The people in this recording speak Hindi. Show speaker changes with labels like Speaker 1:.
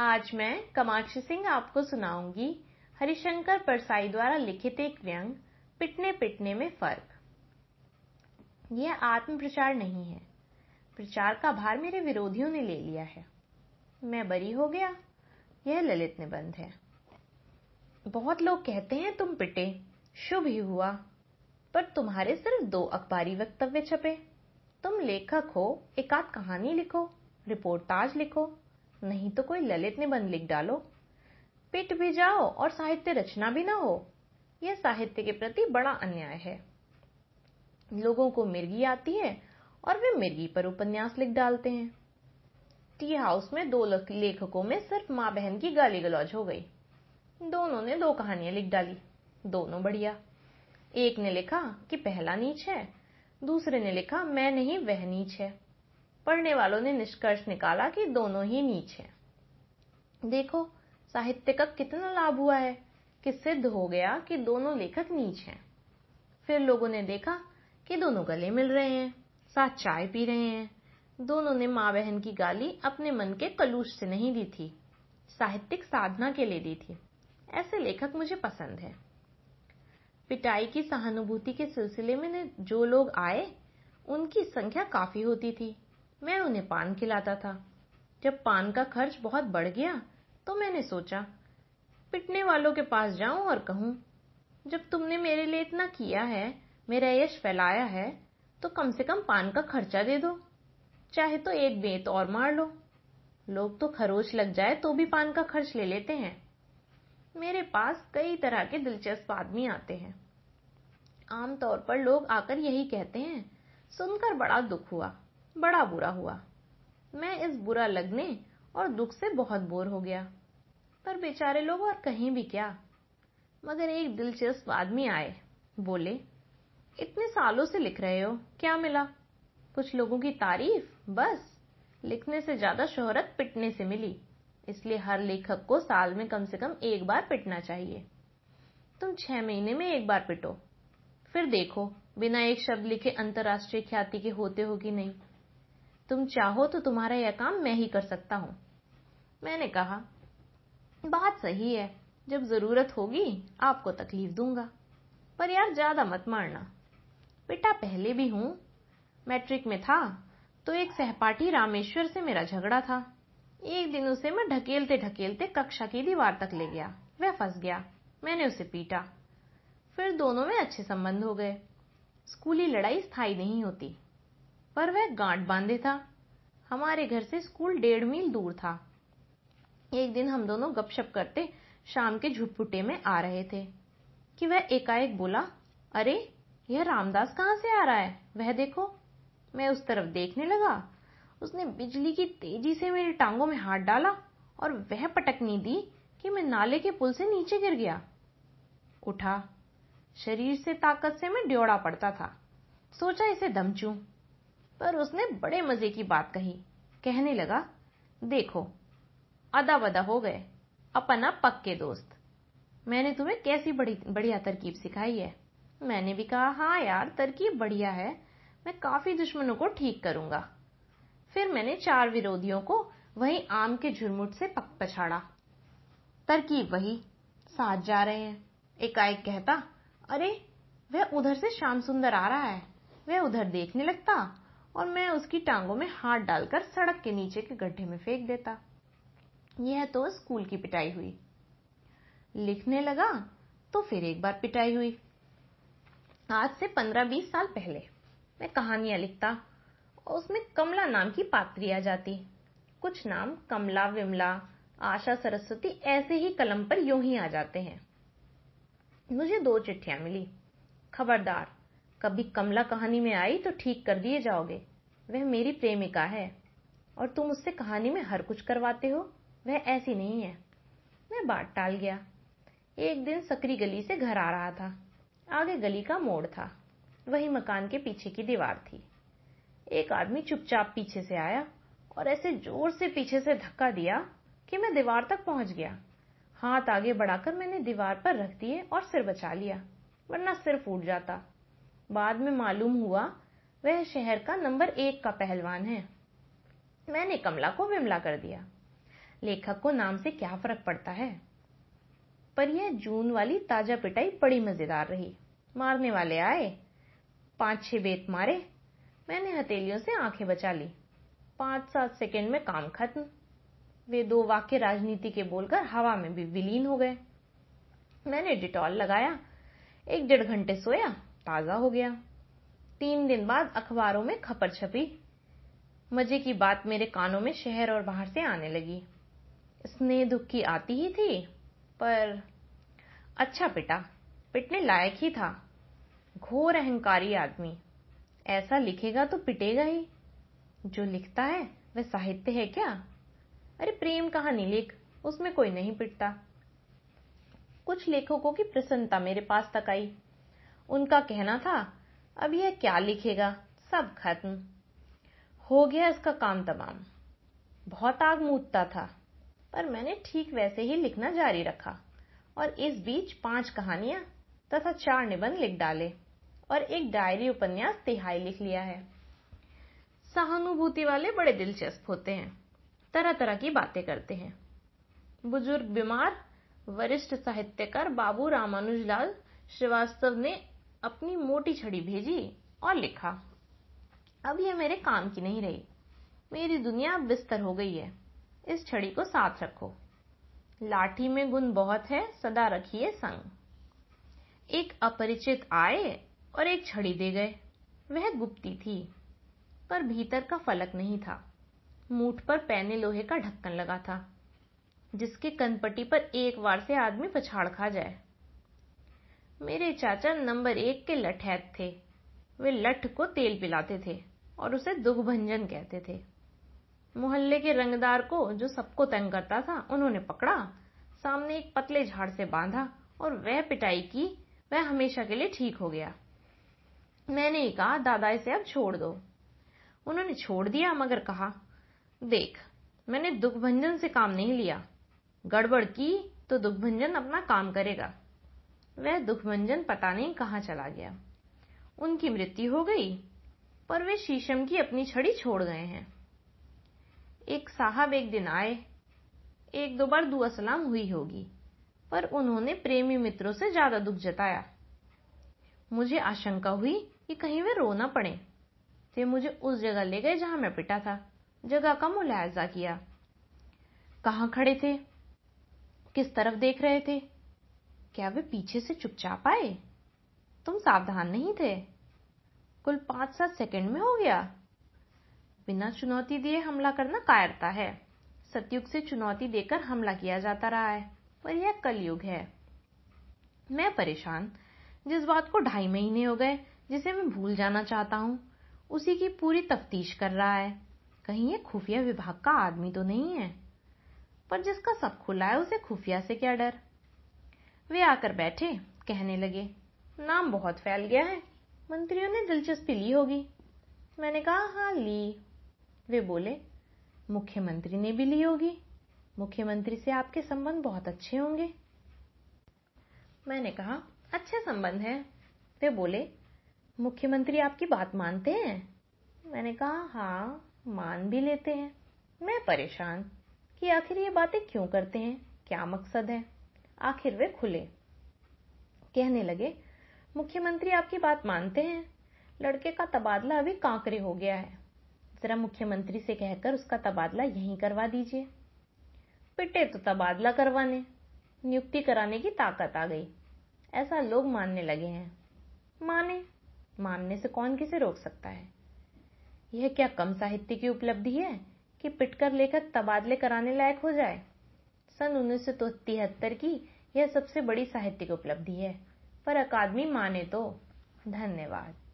Speaker 1: आज मैं कमाक्षी सिंह आपको सुनाऊंगी हरिशंकर परसाई द्वारा लिखित एक व्यंग पिटने पिटने में फर्क यह आत्म प्रचार नहीं है प्रचार का भार मेरे विरोधियों ने ले लिया है मैं बरी हो गया यह ललित निबंध है बहुत लोग कहते हैं तुम पिटे शुभ ही हुआ पर तुम्हारे सिर्फ दो अखबारी वक्तव्य छपे तुम लेखक हो एकाध कहानी लिखो रिपोर्टाज लिखो नहीं तो कोई ललित निबंध लिख डालो पिट भी जाओ और साहित्य रचना भी ना हो यह साहित्य के प्रति बड़ा अन्याय है लोगों को मिर्गी आती है और वे मिर्गी पर उपन्यास लिख डालते हैं टी हाउस में दो लेखकों में सिर्फ माँ बहन की गाली गलौज हो गई दोनों ने दो कहानियां लिख डाली दोनों बढ़िया एक ने लिखा कि पहला नीच है दूसरे ने लिखा मैं नहीं वह नीच है पढ़ने वालों ने निष्कर्ष निकाला कि दोनों ही नीच हैं देखो साहित्य का कितना लाभ हुआ है कि सिद्ध हो गया कि दोनों लेखक नीच हैं फिर लोगों ने देखा कि दोनों गले मिल रहे हैं साथ चाय पी रहे हैं दोनों ने माँ बहन की गाली अपने मन के कलूश से नहीं दी थी साहित्यिक साधना के लिए दी थी ऐसे लेखक मुझे पसंद है पिटाई की सहानुभूति के सिलसिले में जो लोग आए उनकी संख्या काफी होती थी मैं उन्हें पान खिलाता था जब पान का खर्च बहुत बढ़ गया तो मैंने सोचा पिटने वालों के पास जाऊं और कहूं जब तुमने मेरे लिए इतना किया है मेरा यश फैलाया है तो कम से कम पान का खर्चा दे दो चाहे तो एक बेत और मार लो लोग तो खरोच लग जाए तो भी पान का खर्च ले लेते हैं मेरे पास कई तरह के दिलचस्प आदमी आते हैं आमतौर पर लोग आकर यही कहते हैं सुनकर बड़ा दुख हुआ बड़ा बुरा हुआ मैं इस बुरा लगने और दुख से बहुत बोर हो गया पर बेचारे लोग और कहीं भी क्या मगर एक दिलचस्प आदमी आए बोले इतने सालों से लिख रहे हो क्या मिला कुछ लोगों की तारीफ बस लिखने से ज्यादा शोहरत पिटने से मिली इसलिए हर लेखक को साल में कम से कम एक बार पिटना चाहिए तुम छह महीने में एक बार पिटो फिर देखो बिना एक शब्द लिखे अंतर्राष्ट्रीय ख्याति के होते हो कि नहीं तुम चाहो तो तुम्हारा यह काम मैं ही कर सकता हूं मैंने कहा बात सही है जब जरूरत होगी आपको तकलीफ दूंगा पर यार ज्यादा मत मारना बेटा पहले भी हूं मैट्रिक में था तो एक सहपाठी रामेश्वर से मेरा झगड़ा था एक दिन उसे मैं ढकेलते ढकेलते कक्षा की दीवार तक ले गया वह फंस गया मैंने उसे पीटा फिर दोनों में अच्छे संबंध हो गए स्कूली लड़ाई स्थायी नहीं होती पर वह गांठ बांधे था हमारे घर से स्कूल डेढ़ मील दूर था एक दिन हम दोनों गपशप करते शाम के झुटपुटे में आ रहे थे कि वह एकाएक बोला अरे यह रामदास कहाँ से आ रहा है वह देखो मैं उस तरफ देखने लगा उसने बिजली की तेजी से मेरी टांगों में हाथ डाला और वह पटकनी दी कि मैं नाले के पुल से नीचे गिर गया उठा शरीर से ताकत से मैं ड्योड़ा पड़ता था सोचा इसे दमचू पर उसने बड़े मजे की बात कही कहने लगा देखो अदा बदा हो गए अपना पक्के दोस्त मैंने तुम्हें कैसी बड़ी बढ़िया तरकीब सिखाई है मैंने भी कहा हाँ यार तरकीब बढ़िया है मैं काफी दुश्मनों को ठीक करूंगा फिर मैंने चार विरोधियों को वही आम के झुरमुट से पक पछाड़ा तरकीब वही साथ जा रहे हैं एकाएक कहता अरे वह उधर से श्याम सुंदर आ रहा है वह उधर देखने लगता और मैं उसकी टांगों में हाथ डालकर सड़क के नीचे के गड्ढे में फेंक देता यह तो स्कूल की पिटाई हुई लिखने लगा तो फिर एक बार पिटाई हुई आज से पंद्रह बीस साल पहले मैं कहानियां लिखता और उसमें कमला नाम की पात्री आ जाती कुछ नाम कमला विमला आशा सरस्वती ऐसे ही कलम पर यूं ही आ जाते हैं मुझे दो चिट्ठियां मिली खबरदार कभी कमला कहानी में आई तो ठीक कर दिए जाओगे वह मेरी प्रेमिका है और तुम उससे कहानी में हर कुछ करवाते हो वह ऐसी नहीं है मैं बात टाल गया एक दिन सकरी गली से घर आ रहा था आगे गली का मोड़ था वही मकान के पीछे की दीवार थी एक आदमी चुपचाप पीछे से आया और ऐसे जोर से पीछे से धक्का दिया कि मैं दीवार तक पहुंच गया हाथ आगे बढ़ाकर मैंने दीवार पर रख दिए और सिर बचा लिया वरना सिर फूट जाता बाद में मालूम हुआ वह शहर का नंबर एक का पहलवान है मैंने कमला को विमला कर दिया लेखक को नाम से क्या फर्क पड़ता है पर यह जून वाली ताजा पिटाई बड़ी मजेदार रही मारने वाले आए पांच छह बेत मारे मैंने हथेलियों से आंखें बचा ली पांच सात सेकंड में काम खत्म वे दो वाक्य राजनीति के बोलकर हवा में भी विलीन हो गए मैंने डिटॉल लगाया एक डेढ़ घंटे सोया ताज़ा हो गया तीन दिन बाद अखबारों में खपर छपी मजे की बात मेरे कानों में शहर और बाहर से आने लगी स्नेह दुख की आती ही थी पर अच्छा पिटा पिटने लायक ही था घोर अहंकारी आदमी ऐसा लिखेगा तो पिटेगा ही जो लिखता है वह साहित्य है क्या अरे प्रेम कहानी लिख उसमें कोई नहीं पिटता कुछ लेखकों की प्रसन्नता मेरे पास तक आई उनका कहना था अब यह क्या लिखेगा सब खत्म हो गया इसका काम तमाम बहुत आग मूंदता था पर मैंने ठीक वैसे ही लिखना जारी रखा और इस बीच पांच कहानियां तथा चार निबंध लिख डाले और एक डायरी उपन्यास तिहाई लिख लिया है सहानुभूति वाले बड़े दिलचस्प होते हैं तरह तरह की बातें करते हैं बुजुर्ग बीमार वरिष्ठ साहित्यकार बाबू रामानुजलाल श्रीवास्तव ने अपनी मोटी छड़ी भेजी और लिखा अब यह मेरे काम की नहीं रही मेरी दुनिया अब बिस्तर हो गई है इस छड़ी को साथ रखो लाठी में गुण बहुत है सदा रखिए संग एक अपरिचित आए और एक छड़ी दे गए वह गुप्ती थी पर भीतर का फलक नहीं था मूठ पर पैने लोहे का ढक्कन लगा था जिसके कनपटी पर एक बार से आदमी पछाड़ खा जाए मेरे चाचा नंबर एक के लठैत थे वे लठ को तेल पिलाते थे और उसे दुग्भंजन कहते थे मोहल्ले के रंगदार को जो सबको तंग करता था उन्होंने पकड़ा सामने एक पतले झाड़ से बांधा और वह पिटाई की वह हमेशा के लिए ठीक हो गया मैंने ही कहा दादा इसे अब छोड़ दो उन्होंने छोड़ दिया मगर कहा देख मैंने दुग्भंजन से काम नहीं लिया गड़बड़ की तो दुग्भंजन अपना काम करेगा वह दुखभंजन पता नहीं कहाँ चला गया उनकी मृत्यु हो गई पर वे शीशम की अपनी छड़ी छोड़ गए हैं एक साहब एक दिन आए एक दो बार दुआ सलाम हुई होगी पर उन्होंने प्रेमी मित्रों से ज्यादा दुख जताया मुझे आशंका हुई कि कहीं वे रो ना पड़े वे मुझे उस जगह ले गए जहां मैं पिटा था जगह का मुलायजा किया कहा खड़े थे किस तरफ देख रहे थे क्या वे पीछे से चुपचाप आए तुम सावधान नहीं थे कुल पांच सात सेकंड में हो गया बिना चुनौती दिए हमला करना कायरता है सतयुग से चुनौती देकर हमला किया जाता रहा है पर यह कलयुग है मैं परेशान जिस बात को ढाई महीने हो गए जिसे मैं भूल जाना चाहता हूँ उसी की पूरी तफ्तीश कर रहा है कहीं ये खुफिया विभाग का आदमी तो नहीं है पर जिसका सब खुला है उसे खुफिया से क्या डर वे आकर बैठे कहने लगे नाम बहुत फैल गया है मंत्रियों ने दिलचस्पी ली होगी मैंने कहा हाँ ली वे बोले मुख्यमंत्री ने भी ली होगी मुख्यमंत्री से आपके संबंध बहुत अच्छे होंगे मैंने कहा अच्छे संबंध हैं वे बोले मुख्यमंत्री आपकी बात मानते हैं मैंने कहा हाँ मान भी लेते हैं मैं परेशान कि आखिर ये बातें क्यों करते हैं क्या मकसद है आखिर वे खुले कहने लगे मुख्यमंत्री आपकी बात मानते हैं लड़के का तबादला अभी कांकरे हो गया है जरा मुख्यमंत्री से कहकर उसका तबादला यहीं करवा दीजिए पिटे तो तबादला करवाने नियुक्ति कराने की ताकत आ गई ऐसा लोग मानने लगे हैं माने मानने से कौन किसे रोक सकता है यह क्या कम साहित्य की उपलब्धि है कि पिटकर लेखक तबादले कराने लायक हो जाए सन तिहत्तर की यह सबसे बड़ी साहित्यिक उपलब्धि है पर अकादमी माने तो धन्यवाद